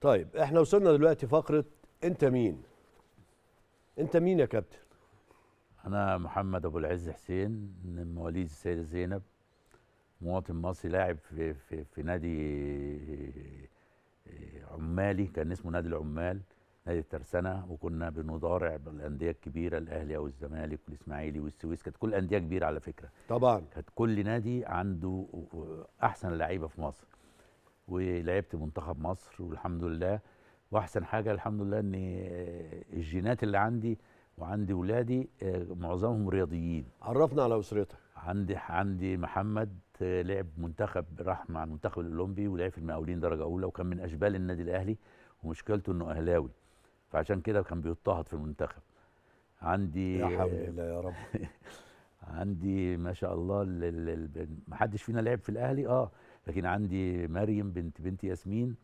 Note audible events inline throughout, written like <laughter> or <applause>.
طيب احنا وصلنا دلوقتي فقره انت مين انت مين يا كابتن انا محمد ابو العز حسين من مواليد السيده زينب مواطن مصري لاعب في في, في نادي آه، عمالي كان اسمه نادي العمال نادي الترسانه وكنا بنضارع بالانديه الكبيره الاهلي او الزمالك والاسماعيلي والسويس كانت كل انديه كبيره على فكره طبعا كانت كل نادي عنده احسن لعيبه في مصر ولعبت منتخب مصر والحمد لله واحسن حاجه الحمد لله ان آه، الجينات اللي عندي وعندي ولادي آه، معظمهم رياضيين عرفنا على اسرتك عندي عندي محمد آه، لعب منتخب راح مع المنتخب الاولمبي ولعب في المقاولين درجه اولى وكان من اشبال النادي الاهلي ومشكلته انه اهلاوي فعشان كده كان بيضطهد في المنتخب عندي يا حول الله يا رب <laughs> عندي ما شاء الله ما حدش فينا لعب في الاهلي اه لكن عندي مريم بنت بنت ياسمين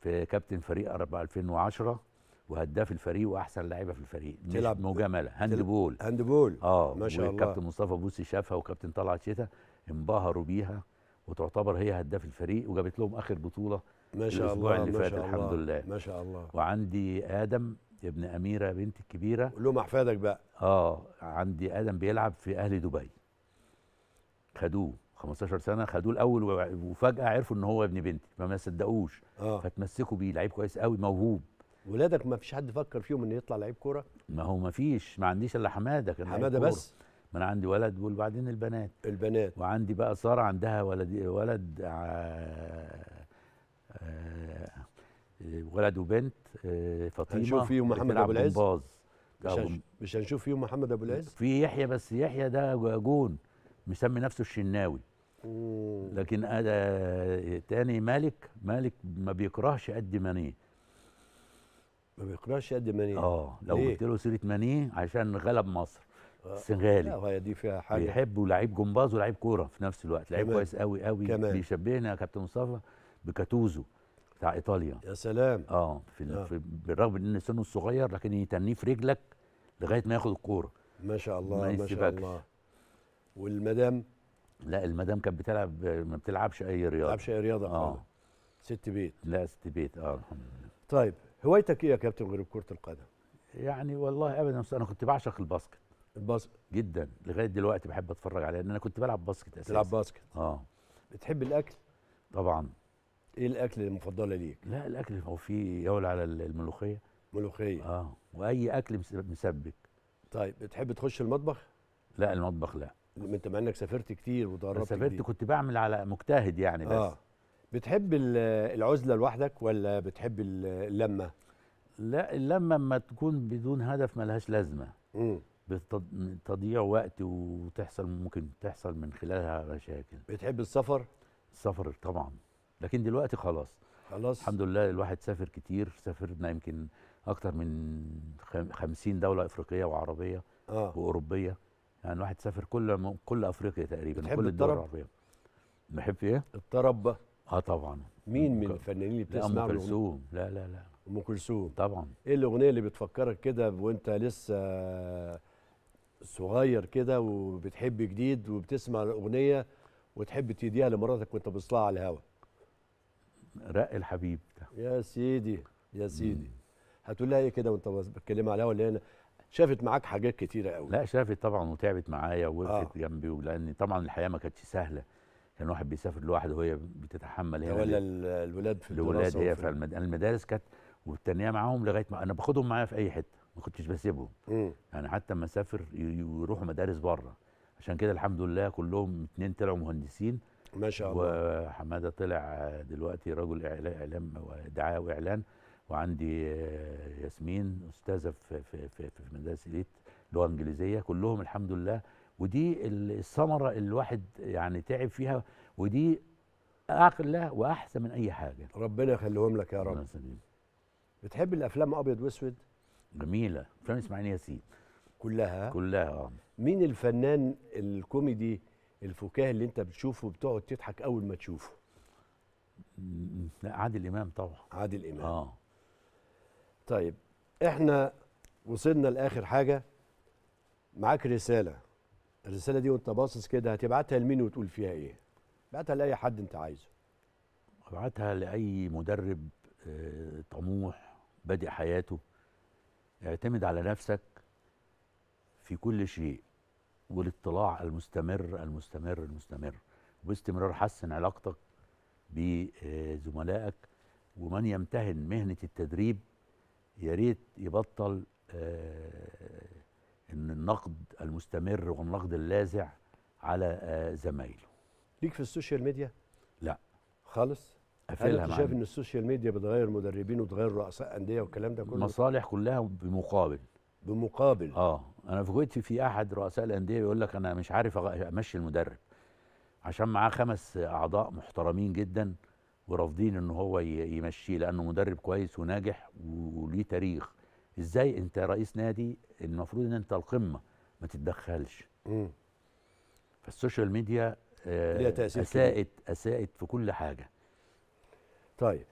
في كابتن فريق 4 2010 وهداف الفريق واحسن لاعيبه في الفريق تلعب مجامله هاند بول هاند بول اه ما شاء الله كابتن مصطفى بوسي شافها وكابتن طلعت شتا انبهروا بيها وتعتبر هي هداف الفريق وجابت لهم اخر بطوله ما شاء الله اللي فات الحمد لله ما شاء الله وعندي ادم ابن اميره بنتي الكبيره له احفادك بقى اه عندي ادم بيلعب في اهلي دبي خدوه 15 سنه خدوه الاول وفجاه عرفوا ان هو ابن بنتي فما صدقوش آه. فتمسكوا بيه لعيب كويس قوي موهوب ولادك ما فيش حد فكر فيهم ان يطلع لعيب كوره ما هو ما فيش ما عنديش الا حماده كان حماده بس ما انا عندي ولد وبعدين البنات البنات وعندي بقى ساره عندها ولد ولد آه آه ولد وبنت آه فاطمه هنشوف فيهم محمد ابو العز مش, مش هنشوف فيهم محمد ابو العز في يحيى بس يحيى ده جون مسمي نفسه الشناوي لكن أنا تاني مالك مالك ما بيكرهش قد ماني ما بيكرهش قد ماني اه لو قلت له سيره ماني عشان غلب مصر السنغالي اه دي فيها حاجه بيحبوا لعيب جمباز ولعيب كوره في نفس الوقت لعيب كويس قوي قوي كمان. بيشبهنا يا كابتن مصطفى بكاتوزو بتاع ايطاليا يا سلام اه في, آه. في بالرغم ان سنه صغير لكن يتنيه في رجلك لغايه ما ياخد الكوره ما شاء الله ما, ما شاء الله والمدام لا المدام كانت بتلعب ما بتلعبش اي رياضه ما بتلعبش اي رياضه اه خالص. ست بيت لا ست بيت اه الحمد لله طيب هوايتك ايه يا كابتن غير كره القدم يعني والله ابدا انا كنت بعشق الباسكت الباسكت جدا لغايه دلوقتي بحب اتفرج عليه لان انا كنت بلعب باسكت اساسا بتلعب باسكت اه بتحب الاكل طبعا ايه الاكل المفضله ليك لا الاكل هو في يولى على الملوخيه ملوخيه اه واي اكل مسبك طيب بتحب تخش المطبخ لا المطبخ لا انت مع انك سافرت كتير ودربت سافرت كتير. كنت بعمل على مجتهد يعني بس آه. بتحب العزله لوحدك ولا بتحب اللمه لا اللمه اما تكون بدون هدف ملهاش لازمه امم بتضييع وقت وتحصل ممكن تحصل من خلالها مشاكل بتحب السفر السفر طبعا لكن دلوقتي خلاص خلاص الحمد لله الواحد سافر كتير سافرنا يمكن اكتر من خمسين دوله افريقيه وعربيه آه. واوروبيه يعني الواحد سافر كل كل افريقيا تقريبا كل الدول العربيه بحب ايه؟ الطرب اه طبعا مين من الفنانين اللي بتسمع ام كلثوم لا لا لا ام كلثوم طبعا ايه الاغنيه اللي بتفكرك كده وانت لسه صغير كده وبتحب جديد وبتسمع الاغنيه وتحب تديها لمراتك وانت بتصلها على الهوا رق الحبيب ده يا سيدي يا سيدي هتقول لها ايه كده وانت بتكلمها على الهوا اللي هنا شافت معاك حاجات كتيره قوي لا شافت طبعا وتعبت معايا ووقفت آه. جنبي لان طبعا الحياه ما كانتش سهله كان واحد بيسافر لوحده وهي بتتحمل هي ولا الولاد في الولاد هي في المدارس كانت والتنيه معاهم لغايه ما انا باخدهم معايا في اي حته ما كنتش بسيبهم مم. يعني حتى لما اسافر يروحوا مدارس بره عشان كده الحمد لله كلهم اتنين طلعوا مهندسين ما شاء الله وحماده طلع دلوقتي رجل اعلام ودعايه واعلان وعندي آه، ياسمين استاذه في في في, في مدرسه اليت لغه انجليزيه كلهم الحمد لله ودي الثمره اللي الواحد يعني تعب فيها ودي لها واحسن من اي حاجه ربنا يخليهم لك يا رب بتحب الافلام ابيض واسود جميله افلام اسماعيل ياسين كلها كلها اه مين الفنان الكوميدي الفكاهي اللي انت بتشوفه بتقعد تضحك اول ما تشوفه لا عادل امام طبعا عادل امام اه طيب احنا وصلنا لاخر حاجه معاك رساله الرساله دي وانت باصص كده هتبعتها لمين وتقول فيها ايه ابعتها لاي حد انت عايزه ابعتها لاي مدرب آه، طموح بادئ حياته اعتمد على نفسك في كل شيء والاطلاع المستمر المستمر المستمر وباستمرار حسن علاقتك بزملائك ومن يمتهن مهنة التدريب يا ريت يبطل آه، ان النقد المستمر والنقد اللاذع على آه، زمايله ليك في السوشيال ميديا لا خالص هل انت شايف ان السوشيال ميديا بتغير مدربين وتغير رؤساء انديه والكلام ده كله مصالح كلها بمقابل بمقابل اه انا فوجئت في احد رؤساء الانديه بيقول لك انا مش عارف امشي المدرب عشان معاه خمس اعضاء محترمين جدا ورافضين ان هو يمشيه لانه مدرب كويس وناجح وليه تاريخ ازاي انت رئيس نادي المفروض ان انت القمه ما تتدخلش فالسوشيال ميديا آه اساءت اساءت في كل حاجه طيب